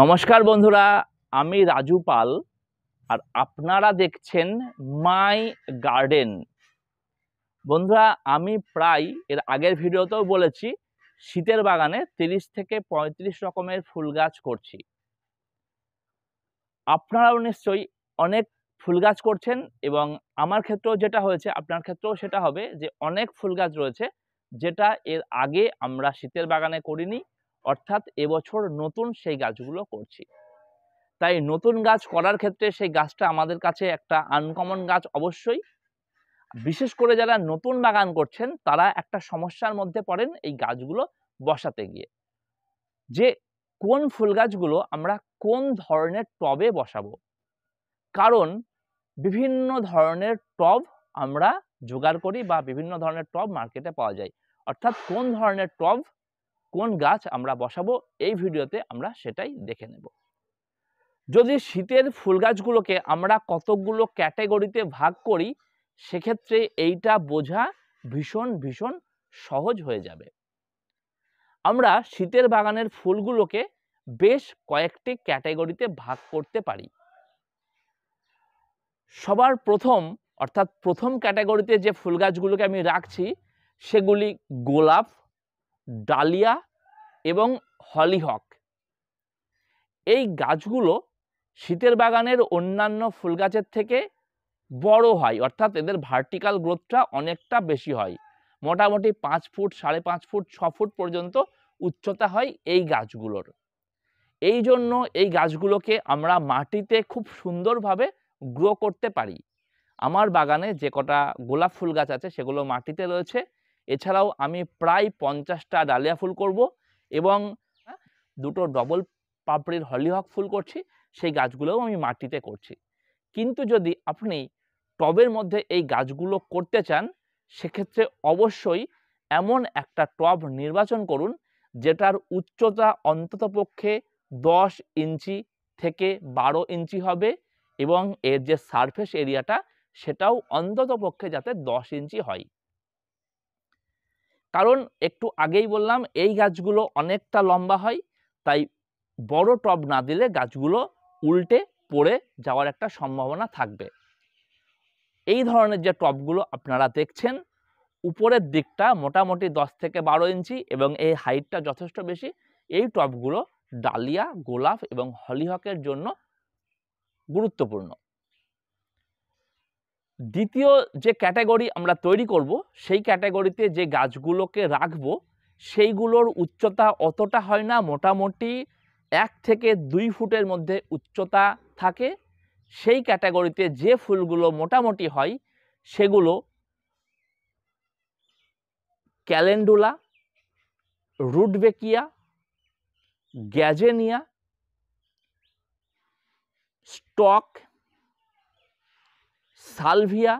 নমস্কার বন্ধুরা আমি রাজু পাল আর আপনারা দেখছেন মাই গার্ডেন বন্ধুরা আমি প্রায় এর আগের ভিডিওতেও বলেছি শীতের বাগানে ৩০ থেকে ৩৫ রকমের ফুল গাছ করছি আপনারাও নিশ্চয়ই অনেক ফুল গাছ করছেন এবং আমার ক্ষেত্রেও যেটা হয়েছে আপনার ক্ষেত্রেও সেটা হবে যে অনেক ফুল গাছ রয়েছে যেটা এর আগে আমরা শীতের বাগানে করিনি অর্থাৎ এবছর নতুন সেই গাছগুলো করছি তাই নতুন গাছ করার ক্ষেত্রে সেই গাছটা আমাদের কাছে একটা আনকমন গাছ অবশ্যই বিশেষ করে যারা নতুন বাগান করছেন তারা একটা সমস্যার মধ্যে পড়েন এই গাছগুলো বসাতে গিয়ে যে কোন ফুল গাছগুলো আমরা কোন ধরনের টবে বসাবো কারণ বিভিন্ন ধরনের টব আমরা জোগাড় করি বা বিভিন্ন ধরনের টব মার্কেটে পাওয়া যায় অর্থাৎ কোন ধরনের টব কোন গাছ আমরা বসাবো এই ভিডিওতে আমরা সেটাই দেখে নেব যদি শীতের ফুল গাছগুলোকে আমরা কতকগুলো ক্যাটাগরিতে ভাগ করি সেক্ষেত্রে এইটা বোঝা ভীষণ ভীষণ সহজ হয়ে যাবে আমরা শীতের বাগানের ফুলগুলোকে বেশ কয়েকটি ক্যাটাগরিতে ভাগ করতে পারি সবার প্রথম অর্থাৎ প্রথম ক্যাটাগরিতে যে ফুল গাছগুলোকে আমি রাখছি সেগুলি গোলাপ ডালিয়া এবং হলিহক এই গাছগুলো শীতের বাগানের অন্যান্য ফুল গাছের থেকে বড় হয় অর্থাৎ এদের ভার্টিক্যাল গ্রোথটা অনেকটা বেশি হয় মোটামুটি পাঁচ ফুট সাড়ে পাঁচ ফুট ছ ফুট পর্যন্ত উচ্চতা হয় এই গাছগুলোর এই জন্য এই গাছগুলোকে আমরা মাটিতে খুব সুন্দরভাবে গ্রো করতে পারি আমার বাগানে যে কটা গোলাপ ফুল গাছ আছে সেগুলো মাটিতে রয়েছে এছাড়াও আমি প্রায় পঞ্চাশটা ডালিয়া ফুল করব এবং দুটো ডবল পাপড়ির হলিহক ফুল করছি সেই গাছগুলোও আমি মাটিতে করছি কিন্তু যদি আপনি টবের মধ্যে এই গাছগুলো করতে চান সেক্ষেত্রে অবশ্যই এমন একটা টব নির্বাচন করুন যেটার উচ্চতা অন্ততপক্ষে দশ ইঞ্চি থেকে বারো ইঞ্চি হবে এবং এর যে সারফেস এরিয়াটা সেটাও অন্ততপক্ষে যাতে দশ ইঞ্চি হয় কারণ একটু আগেই বললাম এই গাছগুলো অনেকটা লম্বা হয় তাই বড় টব না দিলে গাছগুলো উল্টে পড়ে যাওয়ার একটা সম্ভাবনা থাকবে এই ধরনের যে টবগুলো আপনারা দেখছেন উপরের দিকটা মোটামুটি 10 থেকে বারো ইঞ্চি এবং এই হাইটটা যথেষ্ট বেশি এই টবগুলো ডালিয়া গোলাপ এবং হলিহকের জন্য গুরুত্বপূর্ণ দ্বিতীয় যে ক্যাটাগরি আমরা তৈরি করব সেই ক্যাটাগরিতে যে গাছগুলোকে রাখবো সেইগুলোর উচ্চতা অতটা হয় না মোটামুটি এক থেকে দুই ফুটের মধ্যে উচ্চতা থাকে সেই ক্যাটাগরিতে যে ফুলগুলো মোটামুটি হয় সেগুলো calendula rudbeckia gazania stock salvia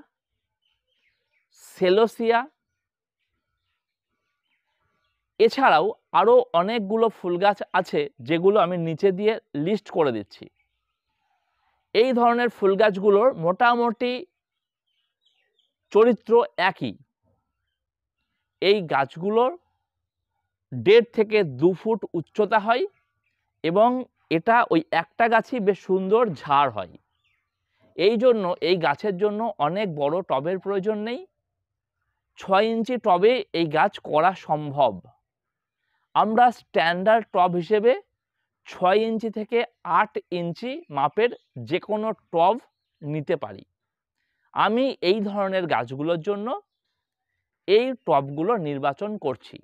celosia এছাড়াও আরও অনেকগুলো ফুল গাছ আছে যেগুলো আমি নিচে দিয়ে লিস্ট করে দিচ্ছি এই ধরনের ফুল গাছগুলোর মোটামুটি চরিত্র একই এই গাছগুলোর দেড় থেকে দু ফুট উচ্চতা হয় এবং এটা ওই একটা গাছই বেশ সুন্দর ঝাড় হয় এই জন্য এই গাছের জন্য অনেক বড় টবের প্রয়োজন নেই ছয় ইঞ্চি টবে এই গাছ করা সম্ভব আমরা স্ট্যান্ডার্ড টব হিসেবে ছয় ইঞ্চি থেকে আট ইঞ্চি মাপের যে কোনো টব নিতে পারি আমি এই ধরনের গাছগুলোর জন্য এই টবগুলো নির্বাচন করছি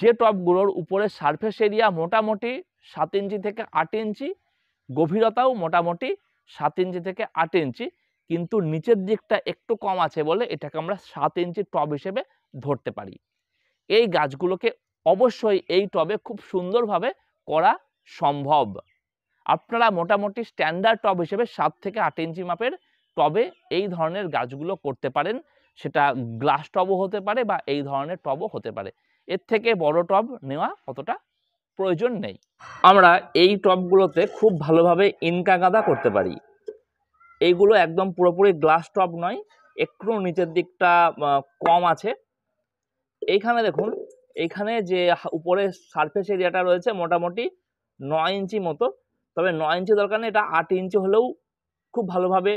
যে টবগুলোর উপরে সারফেস এরিয়া মোটামুটি সাত ইঞ্চি থেকে আট ইঞ্চি গভীরতাও মোটামুটি সাত ইঞ্চি থেকে আট ইঞ্চি কিন্তু নিচের দিকটা একটু কম আছে বলে এটাকে আমরা সাত ইঞ্চি টব হিসেবে ধরতে পারি এই গাছগুলোকে অবশ্যই এই টবে খুব সুন্দরভাবে করা সম্ভব আপনারা মোটামুটি স্ট্যান্ডার্ড টব হিসেবে সাত থেকে আট ইঞ্চি মাপের টবে এই ধরনের গাছগুলো করতে পারেন সেটা গ্লাস টবও হতে পারে বা এই ধরনের টবও হতে পারে এর থেকে বড় টব নেওয়া অতটা প্রয়োজন নেই আমরা এই টপগুলোতে খুব ভালোভাবে ইনকা গাঁদা করতে পারি এইগুলো একদম পুরোপুরি গ্লাস টপ নয় একটু নিচের দিকটা কম আছে এইখানে দেখুন এইখানে যে উপরে সারফেস এরিয়াটা রয়েছে মোটামুটি নয় ইঞ্চি মতো তবে নয় ইঞ্চি দরকার নেই এটা আট ইঞ্চি হলেও খুব ভালোভাবে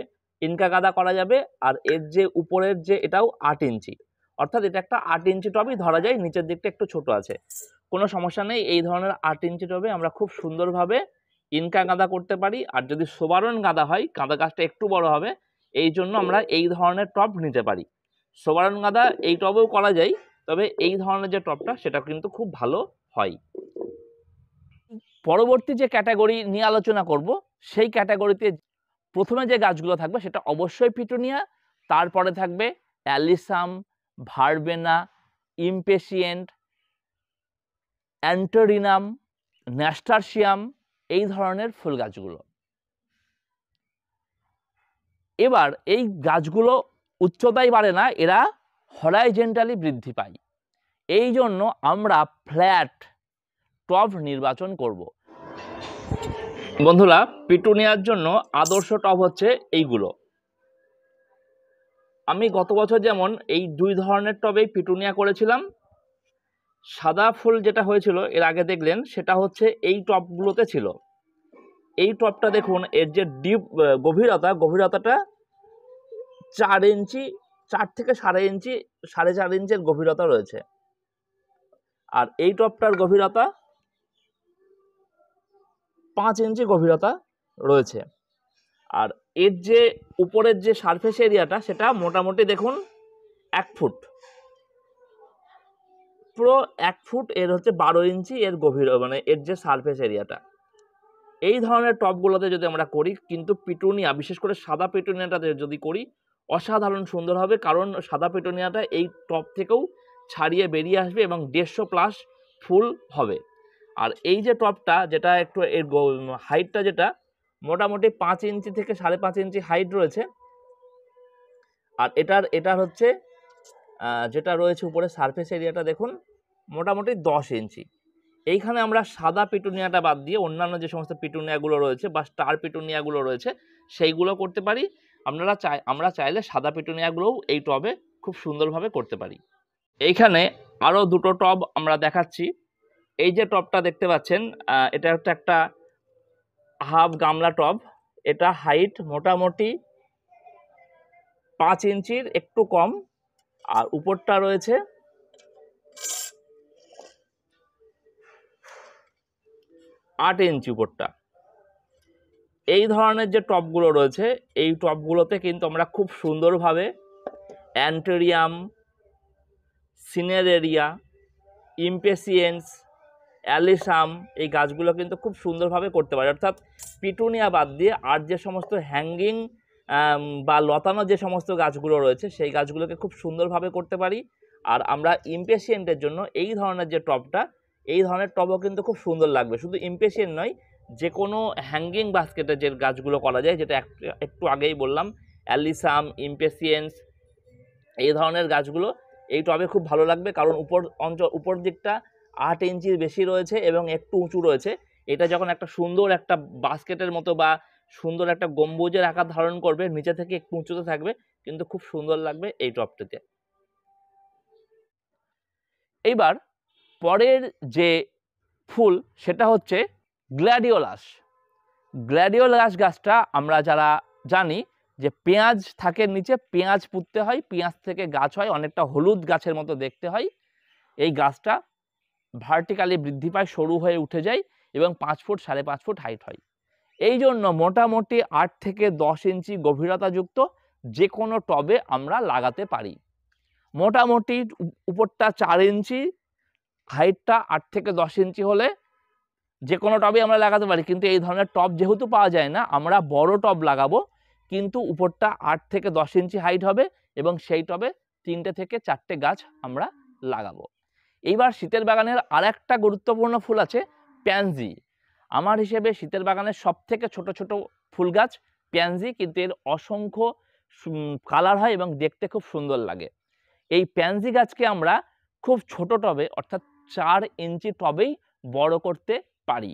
ইনকা গাদা করা যাবে আর এর যে উপরের যে এটাও আট ইঞ্চি অর্থাৎ এটা একটা আট ইঞ্চি টপই ধরা যায় নিচের দিকটা একটু ছোট আছে কোনো সমস্যা নেই এই ধরনের আট ইঞ্চি টবে আমরা খুব সুন্দরভাবে ইনকা গাঁদা করতে পারি আর যদি সোবারন গাঁদা হয় গাঁদা গাছটা একটু বড় হবে এই জন্য আমরা এই ধরনের টপ নিতে পারি সোবারন গাঁদা এই টবেও করা যায় তবে এই ধরনের যে টপটা সেটা কিন্তু খুব ভালো হয় পরবর্তী যে ক্যাটাগরি নিয়ে আলোচনা করব সেই ক্যাটাগরিতে প্রথমে যে গাছগুলো থাকবে সেটা অবশ্যই পিটোনিয়া তারপরে থাকবে অ্যালিসাম ভার্বেনা ইম্পেশিয়েন্ট অ্যান্টোরিনাম ন্যাস্টারশিয়াম এই ধরনের ফুল গাছগুলো এবার এই গাছগুলো উচ্চতায় বাড়ে না এরা হরাইজেন্টালি বৃদ্ধি পায় এই জন্য আমরা ফ্ল্যাট টব নির্বাচন করব। বন্ধুরা পিটুনিয়ার জন্য আদর্শ টব হচ্ছে এইগুলো আমি গত বছর যেমন এই দুই ধরনের টবেই পিটুনিয়া করেছিলাম সাদা ফুল যেটা হয়েছিল এর আগে দেখলেন সেটা হচ্ছে এই টপগুলোতে ছিল এই টপটা দেখুন এর যে ডিপ গভীরতা গভীরতাটা চার ইঞ্চি চার থেকে সাড়ে ইঞ্চি সাড়ে চার ইঞ্চের গভীরতা রয়েছে আর এই টপটার গভীরতা পাঁচ ইঞ্চি গভীরতা রয়েছে আর এর যে উপরের যে সারফেস এরিয়াটা সেটা মোটামুটি দেখুন এক ফুট পুরো এক ফুট এর হচ্ছে বারো ইঞ্চি এর গভীর মানে এর যে সারফেস এরিয়াটা এই ধরনের টপগুলোতে যদি আমরা করি কিন্তু পিটুনিয়া বিশেষ করে সাদা পিটুনিয়াটাতে যদি করি অসাধারণ সুন্দর হবে কারণ সাদা পিটুনিয়াটা এই টপ থেকেও ছাড়িয়ে বেরিয়ে আসবে এবং দেড়শো প্লাস ফুল হবে আর এই যে টপটা যেটা একটু এর হাইটটা যেটা মোটামুটি পাঁচ ইঞ্চি থেকে সাড়ে পাঁচ ইঞ্চি হাইট রয়েছে আর এটার এটার হচ্ছে যেটা রয়েছে উপরে সারফেস এরিয়াটা দেখুন মোটামুটি দশ ইঞ্চি এইখানে আমরা সাদা পিটুনিয়াটা বাদ দিয়ে অন্যান্য যে সমস্ত পিটুনিয়াগুলো রয়েছে বা স্টার পিটুনিয়াগুলো রয়েছে সেইগুলো করতে পারি আপনারা চাই আমরা চাইলে সাদা পিটুনিয়াগুলোও এই টবে খুব সুন্দরভাবে করতে পারি এইখানে আরও দুটো টব আমরা দেখাচ্ছি এই যে টবটা দেখতে পাচ্ছেন এটা একটা একটা হাফ গামলা টব এটা হাইট মোটামুটি পাঁচ ইঞ্চির একটু কম আর উপরটা রয়েছে আট ইঞ্চি উপরটা এই ধরনের যে টপগুলো রয়েছে এই টপগুলোতে কিন্তু আমরা খুব সুন্দরভাবে অ্যান্টেরিয়াম সিনেরেরিয়া ইম্পেসিয়েন্স অ্যালিসাম এই গাছগুলো কিন্তু খুব সুন্দরভাবে করতে পারি অর্থাৎ পিটুনিয়া বাদ দিয়ে আর যে সমস্ত হ্যাঙ্গিং বা লতানো যে সমস্ত গাছগুলো রয়েছে সেই গাছগুলোকে খুব সুন্দরভাবে করতে পারি আর আমরা ইম্পেশিয়েন্টের জন্য এই ধরনের যে টপটা এই ধরনের টপও কিন্তু খুব সুন্দর লাগবে শুধু ইম্পেশিয়েন্ট নয় যে কোনো হ্যাঙ্গিং বাস্কেটে যে গাছগুলো করা যায় যেটা একটু আগেই বললাম অ্যালিসাম ইম্পেশিয়েন্স এই ধরনের গাছগুলো এই টবে খুব ভালো লাগবে কারণ উপর অঞ্চল উপর দিকটা আট ইঞ্চির বেশি রয়েছে এবং একটু উঁচু রয়েছে এটা যখন একটা সুন্দর একটা বাস্কেটের মতো বা সুন্দর একটা গম্বুজের আকার ধারণ করবে নিচে থেকে একটু উঁচুতে থাকবে কিন্তু খুব সুন্দর লাগবে এই টপটিতে এইবার পরের যে ফুল সেটা হচ্ছে গ্ল্যাডিওলাস গ্ল্যাডিওলাস গাছটা আমরা যারা জানি যে পেঁয়াজ থাকে নিচে পেঁয়াজ পুঁততে হয় পেঁয়াজ থেকে গাছ হয় অনেকটা হলুদ গাছের মতো দেখতে হয় এই গাছটা ভার্টিক্যালি বৃদ্ধি পায় সরু হয়ে উঠে যায় এবং পাঁচ ফুট সাড়ে পাঁচ ফুট হাইট হয় এই জন্য মোটামুটি আট থেকে দশ ইঞ্চি গভীরতাযুক্ত যে কোনো টবে আমরা লাগাতে পারি মোটামুটি উপরটা চার ইঞ্চি হাইটটা আট থেকে দশ ইঞ্চি হলে যে কোনো টবে আমরা লাগাতে পারি কিন্তু এই ধরনের টব যেহেতু পাওয়া যায় না আমরা বড় টব লাগাবো কিন্তু উপরটা আট থেকে দশ ইঞ্চি হাইট হবে এবং সেই টবে তিনটে থেকে চারটে গাছ আমরা লাগাবো এইবার শীতের বাগানের আর একটা গুরুত্বপূর্ণ ফুল আছে প্যান্সি আমার হিসেবে শীতের বাগানের সবথেকে ছোট ছোট ফুল গাছ প্যান্সি কিন্তু এর অসংখ্য কালার হয় এবং দেখতে খুব সুন্দর লাগে এই প্যান্সি গাছকে আমরা খুব ছোট টবে অর্থাৎ চার ইঞ্চি টবেই বড় করতে পারি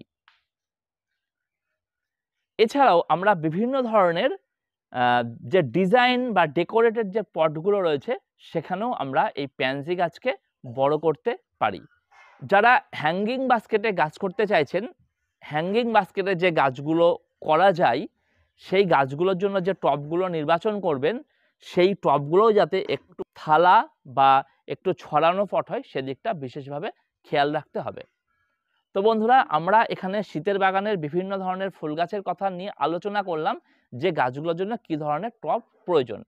এছাড়াও আমরা বিভিন্ন ধরনের যে ডিজাইন বা ডেকোরেটেড যে পটগুলো রয়েছে সেখানেও আমরা এই প্যান্সি গাছকে বড় করতে পারি যারা হ্যাঙ্গিং বাস্কেটে গাছ করতে চাইছেন হ্যাঙ্গিং বাস্কেটে যে গাছগুলো করা যায় সেই গাছগুলোর জন্য যে টপগুলো নির্বাচন করবেন সেই টপগুলোও যাতে একটু থালা বা একটু ছড়ানো পট হয় সেদিকটা বিশেষভাবে খেয়াল রাখতে হবে তো বন্ধুরা আমরা এখানে শীতের বাগানের বিভিন্ন ধরনের ফুল গাছের কথা নিয়ে আলোচনা করলাম যে গাছগুলোর জন্য কি ধরনের টপ প্রয়োজন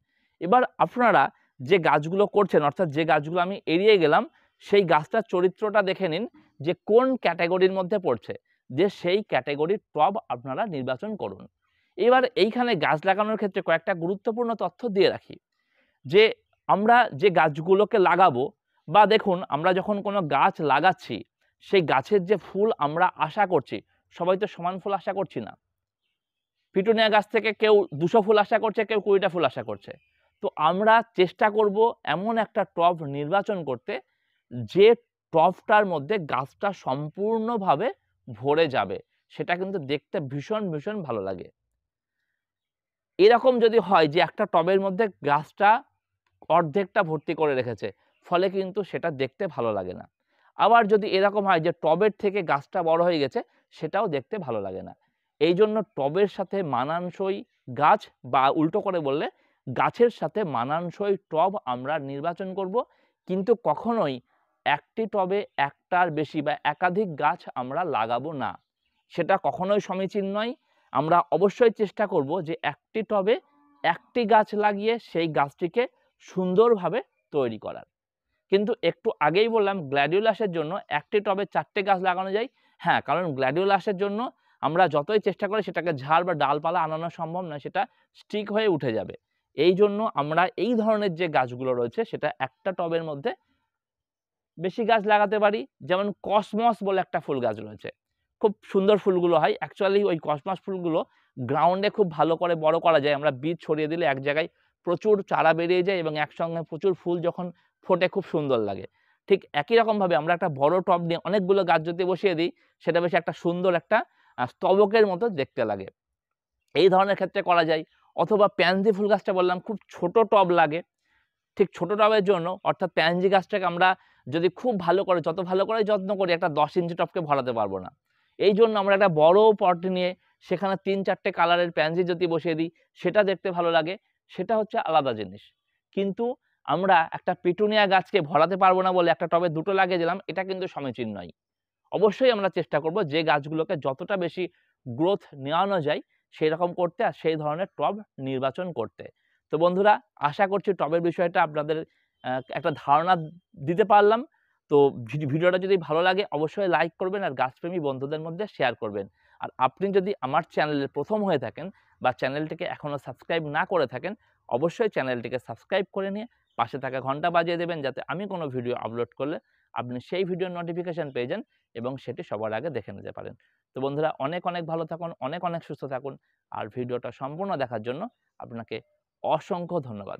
এবার আপনারা যে গাছগুলো করছেন অর্থাৎ যে গাছগুলো আমি এড়িয়ে গেলাম সেই গাছটার চরিত্রটা দেখে নিন যে কোন ক্যাটাগরির মধ্যে পড়ছে যে সেই ক্যাটেগরির টব আপনারা নির্বাচন করুন এবার এইখানে গাছ লাগানোর ক্ষেত্রে কয়েকটা গুরুত্বপূর্ণ তথ্য দিয়ে রাখি যে আমরা যে গাছগুলোকে লাগাবো বা দেখুন আমরা যখন কোনো গাছ লাগাচ্ছি সেই গাছের যে ফুল আমরা আশা করছি সবাই তো সমান ফুল আশা করছি না পিটুনিয়া গাছ থেকে কেউ দুশো ফুল আশা করছে কেউ কুড়িটা ফুল আশা করছে তো আমরা চেষ্টা করব এমন একটা টব নির্বাচন করতে যে টবটার মধ্যে গাছটা সম্পূর্ণভাবে ভরে যাবে সেটা কিন্তু দেখতে ভীষণ ভীষণ ভালো লাগে এরকম যদি হয় যে একটা টবের মধ্যে গাছটা অর্ধেকটা ভর্তি করে রেখেছে ফলে কিন্তু সেটা দেখতে ভালো লাগে না আবার যদি এরকম হয় যে টবের থেকে গাছটা বড় হয়ে গেছে সেটাও দেখতে ভালো লাগে না এই জন্য টবের সাথে মানানসই গাছ বা উল্টো করে বললে গাছের সাথে মানানসই টব আমরা নির্বাচন করব কিন্তু কখনোই একটি টবে একটার বেশি বা একাধিক গাছ আমরা লাগাবো না সেটা কখনোই সমীচীন নয় আমরা অবশ্যই চেষ্টা করব যে একটি টবে একটি গাছ লাগিয়ে সেই গাছটিকে সুন্দরভাবে তৈরি করার কিন্তু একটু আগেই বললাম গ্ল্যাডিওলাসের জন্য একটি টবে চারটে গাছ লাগানো যায় হ্যাঁ কারণ গ্ল্যাডিওলাসের জন্য আমরা যতই চেষ্টা করি সেটাকে ঝাড় বা ডালপালা আনানো সম্ভব নয় সেটা স্টিক হয়ে উঠে যাবে এই জন্য আমরা এই ধরনের যে গাছগুলো রয়েছে সেটা একটা টবের মধ্যে বেশি গাছ লাগাতে পারি যেমন কসমস বলে একটা ফুল গাছ রয়েছে খুব সুন্দর ফুলগুলো হয় অ্যাকচুয়ালি ওই কসমস ফুলগুলো গ্রাউন্ডে খুব ভালো করে বড় করা যায় আমরা বীজ ছড়িয়ে দিলে এক জায়গায় প্রচুর চারা বেরিয়ে যায় এবং একসঙ্গে প্রচুর ফুল যখন ফোটে খুব সুন্দর লাগে ঠিক একই রকমভাবে আমরা একটা বড় টব নিয়ে অনেকগুলো গাছ যদি বসিয়ে দিই সেটা বেশি একটা সুন্দর একটা স্তবকের মতো দেখতে লাগে এই ধরনের ক্ষেত্রে করা যায় অথবা প্যান্সি ফুল গাছটা বললাম খুব ছোট টব লাগে ঠিক ছোট টবের জন্য অর্থাৎ প্যান্সি গাছটাকে আমরা যদি খুব ভালো করে যত ভালো করে যত্ন করি একটা দশ ইঞ্চি টপকে ভরাতে পারবো না এই জন্য আমরা একটা বড় পট নিয়ে সেখানে তিন চারটে কালারের প্যান্সি যদি বসিয়ে দিই সেটা দেখতে ভালো লাগে সেটা হচ্ছে আলাদা জিনিস কিন্তু আমরা একটা পিটুনিয়া গাছকে ভরাতে পারবো না বলে একটা টবে দুটো লাগিয়ে দিলাম এটা কিন্তু সমীচীন নয় অবশ্যই আমরা চেষ্টা করব যে গাছগুলোকে যতটা বেশি গ্রোথ নেওয়ানো যায় সেই রকম করতে আর সেই ধরনের টব নির্বাচন করতে তো বন্ধুরা আশা করছি টবের বিষয়টা আপনাদের একটা ধারণা দিতে পারলাম তো ভিডিওটা যদি ভালো লাগে অবশ্যই লাইক করবেন আর গাছপ্রেমী বন্ধুদের মধ্যে শেয়ার করবেন আর আপনি যদি আমার চ্যানেলে প্রথম হয়ে থাকেন বা চ্যানেলটিকে এখনও সাবস্ক্রাইব না করে থাকেন অবশ্যই চ্যানেলটিকে সাবস্ক্রাইব করে নিয়ে পাশে থাকা ঘন্টা বাজিয়ে দেবেন যাতে আমি কোনো ভিডিও আপলোড করলে আপনি সেই ভিডিওর নোটিফিকেশান পেয়ে যান এবং সেটি সবার আগে দেখে নিতে পারেন তো বন্ধুরা অনেক অনেক ভালো থাকুন অনেক অনেক সুস্থ থাকুন আর ভিডিওটা সম্পূর্ণ দেখার জন্য আপনাকে অসংখ্য ধন্যবাদ